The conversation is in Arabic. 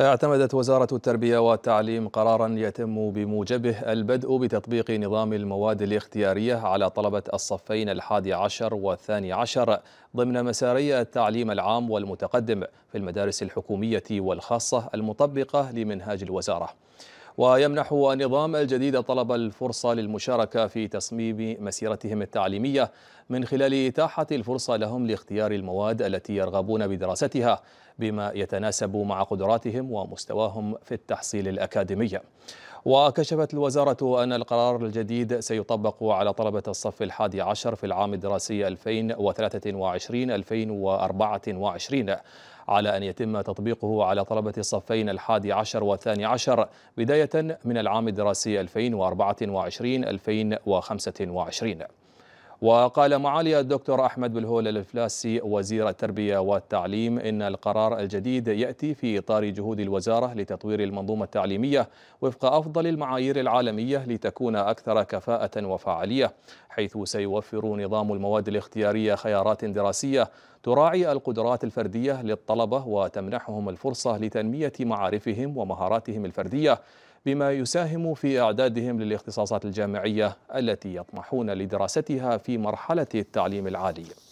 اعتمدت وزارة التربية والتعليم قرارا يتم بموجبه البدء بتطبيق نظام المواد الاختيارية على طلبة الصفين الحادي عشر والثاني عشر ضمن مساري التعليم العام والمتقدم في المدارس الحكومية والخاصة المطبقة لمنهاج الوزارة ويمنح النظام الجديد طلب الفرصة للمشاركة في تصميم مسيرتهم التعليمية من خلال إتاحة الفرصة لهم لاختيار المواد التي يرغبون بدراستها بما يتناسب مع قدراتهم ومستواهم في التحصيل الأكاديمي وكشفت الوزارة أن القرار الجديد سيطبق على طلبة الصف الحادي عشر في العام الدراسي 2023-2024 على أن يتم تطبيقه على طلبة الصفين الحادي عشر والثاني عشر بداية من العام الدراسي 2024-2025 وقال معالي الدكتور أحمد بالهول الإفلاسي وزير التربية والتعليم إن القرار الجديد يأتي في إطار جهود الوزارة لتطوير المنظومة التعليمية وفق أفضل المعايير العالمية لتكون أكثر كفاءة وفعالية حيث سيوفر نظام المواد الاختيارية خيارات دراسية تراعي القدرات الفردية للطلبة وتمنحهم الفرصة لتنمية معارفهم ومهاراتهم الفردية بما يساهم في إعدادهم للاختصاصات الجامعية التي يطمحون لدراستها في مرحلة التعليم العالي